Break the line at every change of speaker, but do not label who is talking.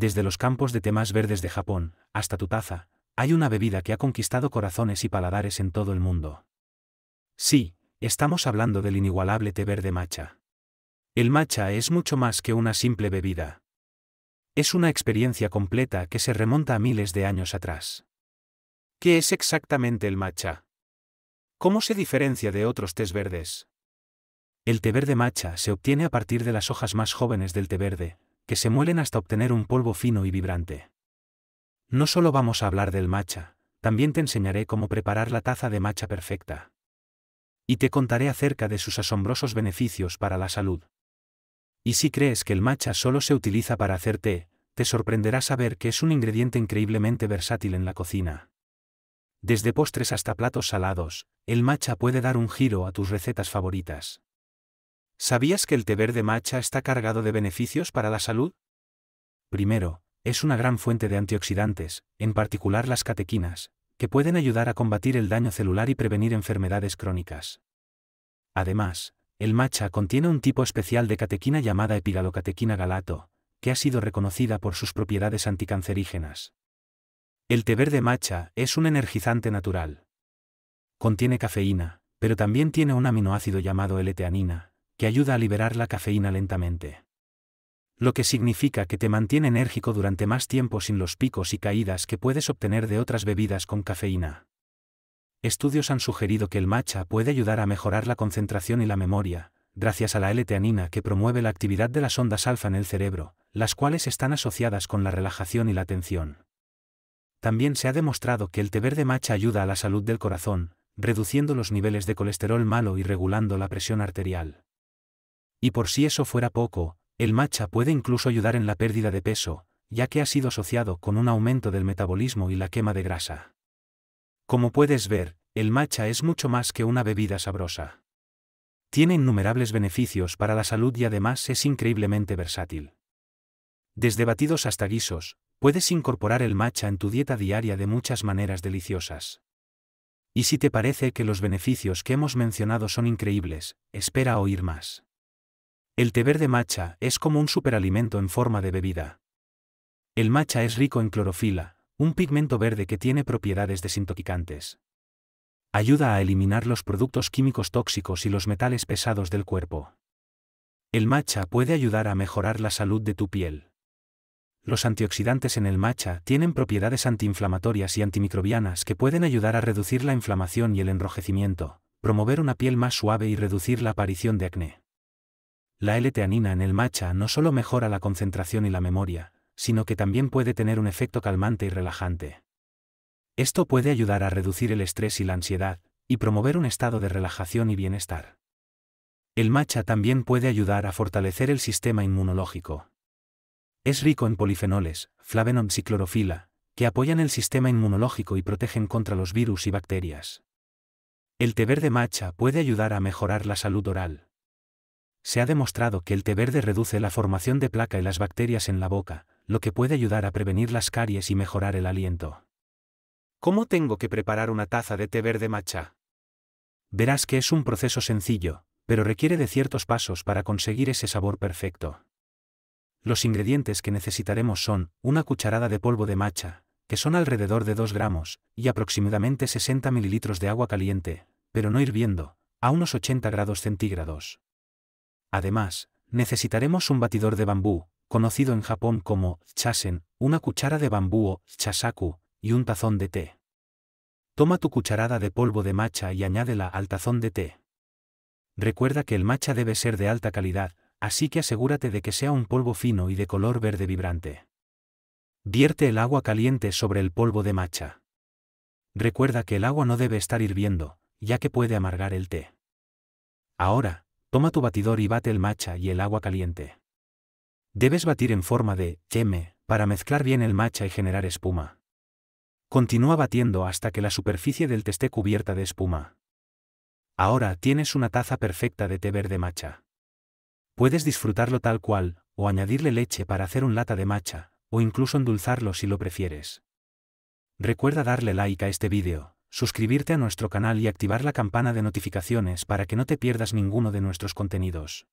Desde los campos de temas verdes de Japón, hasta tu taza, hay una bebida que ha conquistado corazones y paladares en todo el mundo. Sí, estamos hablando del inigualable té verde matcha. El matcha es mucho más que una simple bebida. Es una experiencia completa que se remonta a miles de años atrás. ¿Qué es exactamente el matcha? ¿Cómo se diferencia de otros tés verdes? El té verde matcha se obtiene a partir de las hojas más jóvenes del té verde, que se muelen hasta obtener un polvo fino y vibrante. No solo vamos a hablar del matcha, también te enseñaré cómo preparar la taza de matcha perfecta. Y te contaré acerca de sus asombrosos beneficios para la salud. Y si crees que el matcha solo se utiliza para hacer té, te sorprenderá saber que es un ingrediente increíblemente versátil en la cocina. Desde postres hasta platos salados, el matcha puede dar un giro a tus recetas favoritas. ¿Sabías que el té verde matcha está cargado de beneficios para la salud? Primero, es una gran fuente de antioxidantes, en particular las catequinas, que pueden ayudar a combatir el daño celular y prevenir enfermedades crónicas. Además, el matcha contiene un tipo especial de catequina llamada epigalocatequina galato, que ha sido reconocida por sus propiedades anticancerígenas. El té verde matcha es un energizante natural. Contiene cafeína, pero también tiene un aminoácido llamado L-teanina, que ayuda a liberar la cafeína lentamente. Lo que significa que te mantiene enérgico durante más tiempo sin los picos y caídas que puedes obtener de otras bebidas con cafeína. Estudios han sugerido que el matcha puede ayudar a mejorar la concentración y la memoria, gracias a la L-teanina que promueve la actividad de las ondas alfa en el cerebro, las cuales están asociadas con la relajación y la atención. También se ha demostrado que el té verde matcha ayuda a la salud del corazón, reduciendo los niveles de colesterol malo y regulando la presión arterial. Y por si eso fuera poco, el matcha puede incluso ayudar en la pérdida de peso, ya que ha sido asociado con un aumento del metabolismo y la quema de grasa. Como puedes ver, el matcha es mucho más que una bebida sabrosa. Tiene innumerables beneficios para la salud y además es increíblemente versátil. Desde batidos hasta guisos, puedes incorporar el matcha en tu dieta diaria de muchas maneras deliciosas. Y si te parece que los beneficios que hemos mencionado son increíbles, espera oír más. El té verde matcha es como un superalimento en forma de bebida. El matcha es rico en clorofila, un pigmento verde que tiene propiedades desintoxicantes. Ayuda a eliminar los productos químicos tóxicos y los metales pesados del cuerpo. El matcha puede ayudar a mejorar la salud de tu piel. Los antioxidantes en el matcha tienen propiedades antiinflamatorias y antimicrobianas que pueden ayudar a reducir la inflamación y el enrojecimiento, promover una piel más suave y reducir la aparición de acné. La L-teanina en el matcha no solo mejora la concentración y la memoria, sino que también puede tener un efecto calmante y relajante. Esto puede ayudar a reducir el estrés y la ansiedad, y promover un estado de relajación y bienestar. El matcha también puede ayudar a fortalecer el sistema inmunológico. Es rico en polifenoles, flavonoides y clorofila, que apoyan el sistema inmunológico y protegen contra los virus y bacterias. El té verde matcha puede ayudar a mejorar la salud oral se ha demostrado que el té verde reduce la formación de placa y las bacterias en la boca, lo que puede ayudar a prevenir las caries y mejorar el aliento. ¿Cómo tengo que preparar una taza de té verde matcha? Verás que es un proceso sencillo, pero requiere de ciertos pasos para conseguir ese sabor perfecto. Los ingredientes que necesitaremos son una cucharada de polvo de matcha, que son alrededor de 2 gramos, y aproximadamente 60 mililitros de agua caliente, pero no hirviendo, a unos 80 grados centígrados. Además, necesitaremos un batidor de bambú, conocido en Japón como chasen, una cuchara de bambú o chasaku, y un tazón de té. Toma tu cucharada de polvo de matcha y añádela al tazón de té. Recuerda que el matcha debe ser de alta calidad, así que asegúrate de que sea un polvo fino y de color verde vibrante. Vierte el agua caliente sobre el polvo de matcha. Recuerda que el agua no debe estar hirviendo, ya que puede amargar el té. Ahora, Toma tu batidor y bate el matcha y el agua caliente. Debes batir en forma de yeme para mezclar bien el matcha y generar espuma. Continúa batiendo hasta que la superficie del té esté cubierta de espuma. Ahora tienes una taza perfecta de té verde matcha. Puedes disfrutarlo tal cual, o añadirle leche para hacer un lata de matcha, o incluso endulzarlo si lo prefieres. Recuerda darle like a este vídeo, suscribirte a nuestro canal y activar la campana de notificaciones para que no te pierdas ninguno de nuestros contenidos.